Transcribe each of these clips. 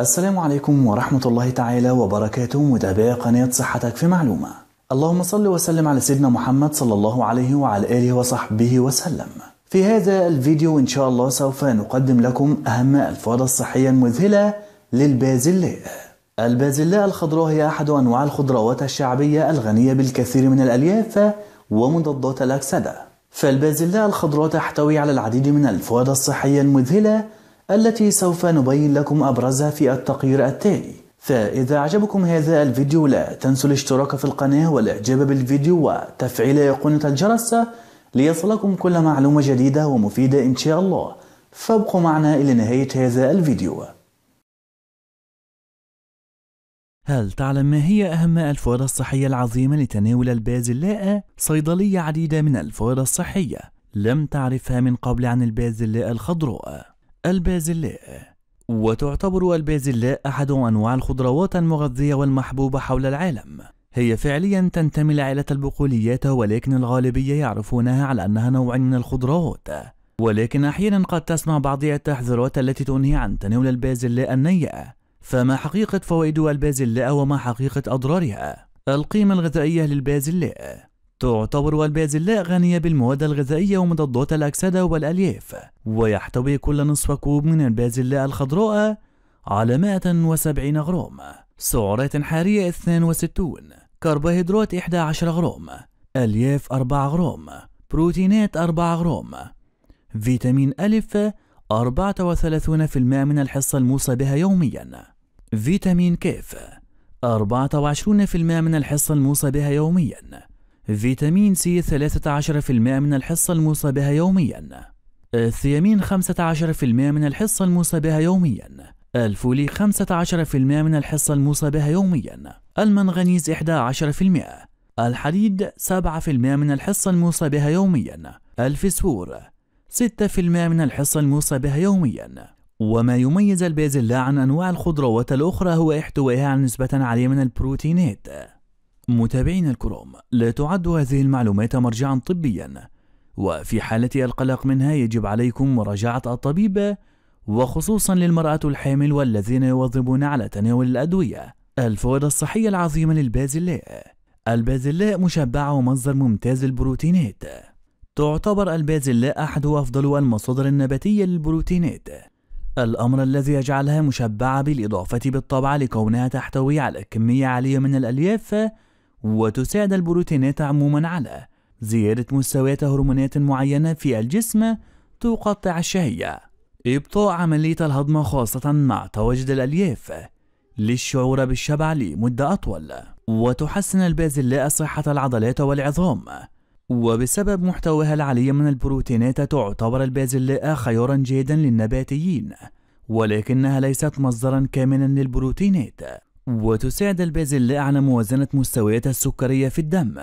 السلام عليكم ورحمة الله تعالى وبركاته متابعي قناة صحتك في معلومة اللهم صل وسلم على سيدنا محمد صلى الله عليه وعلى آله وصحبه وسلم في هذا الفيديو إن شاء الله سوف نقدم لكم أهم الفوائد الصحية المذهلة للبازلاء البازلاء الخضراء هي أحد أنواع الخضروات الشعبية الغنية بالكثير من الألياف ومضادات الأكسدة فالبازلاء الخضراء تحتوي على العديد من الفوائد الصحية المذهلة التي سوف نبين لكم أبرزها في التقرير التالي فإذا أعجبكم هذا الفيديو لا تنسوا الاشتراك في القناة والإعجاب بالفيديو وتفعيل أيقونة الجرس ليصلكم كل معلومة جديدة ومفيدة إن شاء الله فابقوا معنا إلى نهاية هذا الفيديو هل تعلم ما هي أهم الفوائد الصحية العظيمة لتناول البازلاء؟ صيدلية عديدة من الفوائد الصحية لم تعرفها من قبل عن البازلاء الخضراء البازلاء وتعتبر البازلاء أحد أنواع الخضروات المغذية والمحبوبة حول العالم هي فعليا تنتمي لعائلة البقوليات ولكن الغالبية يعرفونها على أنها نوع من الخضروات ولكن أحيانا قد تسمع بعض التحذيرات التي تنهي عن تناول البازلاء النيئة فما حقيقة فوائد البازلاء وما حقيقة أضرارها؟ القيمة الغذائية للبازلاء تعتبر البازلاء غنية بالمواد الغذائية ومضادات الأكسدة والألياف ويحتوي كل نصف كوب من البازلاء الخضراء على 170 غرام سعرات حرارية 62 كربوهيدرات 11 غرام ألياف 4 غرام بروتينات 4 غرام فيتامين ألف 34% من الحصة الموصى بها يوميا فيتامين كاف 24% من الحصة الموصى بها يومياً فيتامين سي 13% من الحصة الموصى بها يوميا الثيامين 15% من الحصة الموصى بها يوميا الفولي 15% من الحصة الموصى بها يوميا المنغنيز 11% الحديد 7% من الحصة الموصى بها يوميا الفسفور 6% من الحصة الموصى بها يوميا وما يميز البازلاء عن أنواع الخضروات الأخرى هو احتوائها على نسبة عالية من البروتينات متابعينا الكرام لا تعد هذه المعلومات مرجعا طبيا وفي حالة القلق منها يجب عليكم مراجعة الطبيب وخصوصا للمرأة الحامل والذين يواظبون على تناول الأدوية الفوائد الصحية العظيمة للبازلاء البازلاء مشبعة ومصدر ممتاز للبروتينات تعتبر البازلاء أحد أفضل المصادر النباتية للبروتينات الأمر الذي يجعلها مشبعة بالإضافة بالطبع لكونها تحتوي على كمية عالية من الألياف وتساعد البروتينات عموما على زيادة مستويات هرمونات معينة في الجسم تقطع الشهية إبطاء عملية الهضم خاصة مع تواجد الألياف للشعور بالشبع لمدة أطول وتحسن البازلاء صحة العضلات والعظام وبسبب محتواها العالي من البروتينات تعتبر البازلاء خيارا جيدا للنباتيين ولكنها ليست مصدرا كاملا للبروتينات وتساعد البازلاء على موازنة مستويات السكرية في الدم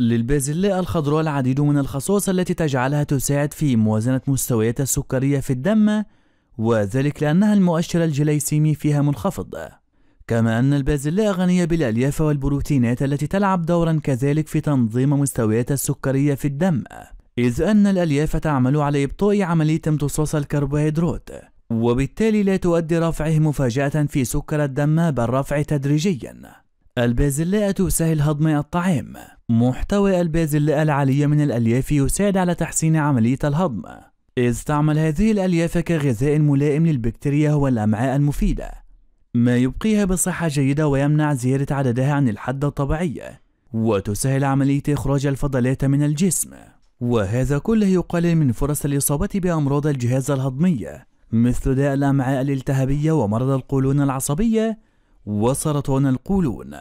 للبازلاء الخضراء العديد من الخصائص التي تجعلها تساعد في موازنة مستويات السكرية في الدم وذلك لأنها المؤشر الجليسيمي فيها منخفض كما أن البازلاء غنية بالألياف والبروتينات التي تلعب دورا كذلك في تنظيم مستويات السكرية في الدم إذ أن الألياف تعمل على إبطاء عملية امتصاص الكربوهيدرات وبالتالي لا تؤدي رفعه مفاجأة في سكر الدم بل رفع تدريجيا البازلاء تسهل هضم الطعام محتوى البازلاء العالي من الألياف يساعد على تحسين عملية الهضم إذ تعمل هذه الألياف كغذاء ملائم للبكتيريا والأمعاء المفيدة ما يبقيها بصحة جيدة ويمنع زيادة عددها عن الحد الطبيعي وتسهل عملية إخراج الفضلات من الجسم وهذا كله يقلل من فرص الإصابة بأمراض الجهاز الهضمي مثل داء الأمعاء الالتهابية ومرض القولون العصبية وسرطان القولون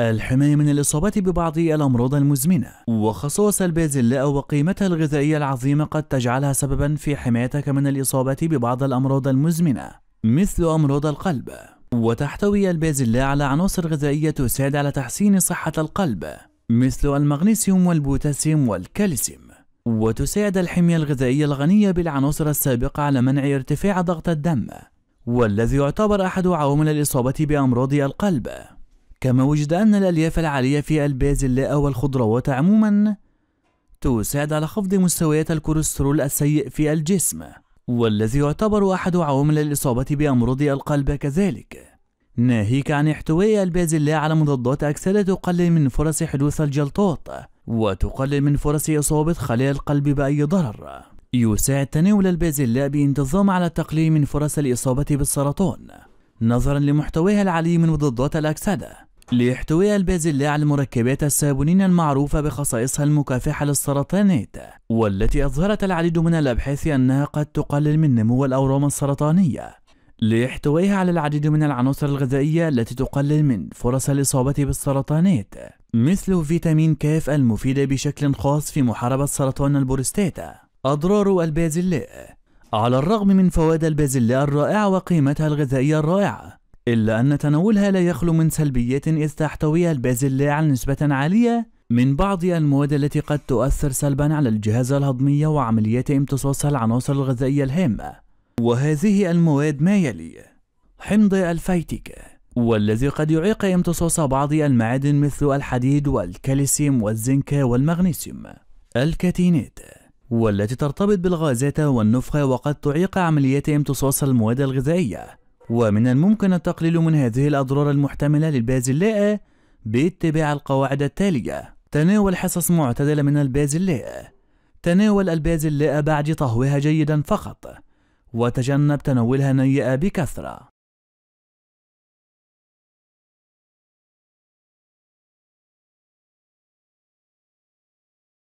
الحماية من الإصابة ببعض الأمراض المزمنة وخصائص البازلاء وقيمتها الغذائية العظيمة قد تجعلها سببا في حمايتك من الإصابة ببعض الأمراض المزمنة مثل أمراض القلب وتحتوي البازلاء على عناصر غذائية تساعد على تحسين صحة القلب مثل المغنيسيوم والبوتاسيوم والكالسيوم وتساعد الحمية الغذائية الغنية بالعناصر السابقة على منع ارتفاع ضغط الدم والذي يعتبر أحد عوامل الإصابة بأمراض القلب كما وجد أن الألياف العالية في البازلاء والخضروات عموما تساعد على خفض مستويات الكوليسترول السيء في الجسم والذي يعتبر أحد عوامل الإصابة بأمراض القلب كذلك ناهيك عن احتواء البازلاء على مضادات أكسدة تقلل من فرص حدوث الجلطات وتقلل من فرص إصابة خلايا القلب بأي ضرر يساعد تناول البازلاء بانتظام على التقليل من فرص الإصابة بالسرطان نظرا لمحتواها العلي من مضادات الأكسدة لاحتواء البازلاء على المركبات السابونين المعروفة بخصائصها المكافحة للسرطانات والتي أظهرت العديد من الأبحاث أنها قد تقلل من نمو الأورام السرطانية لاحتوائها على العديد من العناصر الغذائية التي تقلل من فرص الإصابة بالسرطانات مثل فيتامين كاف المفيدة بشكل خاص في محاربة سرطان البروستاتا أضرار البازلاء على الرغم من فوائد البازلاء الرائعة وقيمتها الغذائية الرائعة إلا أن تناولها لا يخلو من سلبيات إذ تحتوي البازلاء على نسبة عالية من بعض المواد التي قد تؤثر سلبا على الجهاز الهضمي وعمليات امتصاصها العناصر الغذائية الهامة وهذه المواد ما يلي حمض الفيتيك والذي قد يعيق امتصاص بعض المعادن مثل الحديد والكالسيوم والزنك والمغنيسيوم الكاتينات والتي ترتبط بالغازات والنفخ وقد تعيق عمليات امتصاص المواد الغذائية ومن الممكن التقليل من هذه الأضرار المحتملة للبازلاء باتباع القواعد التالية تناول حصص معتدلة من البازلاء تناول البازلاء بعد طهوها جيدا فقط وتجنب تناولها نيئة بكثرة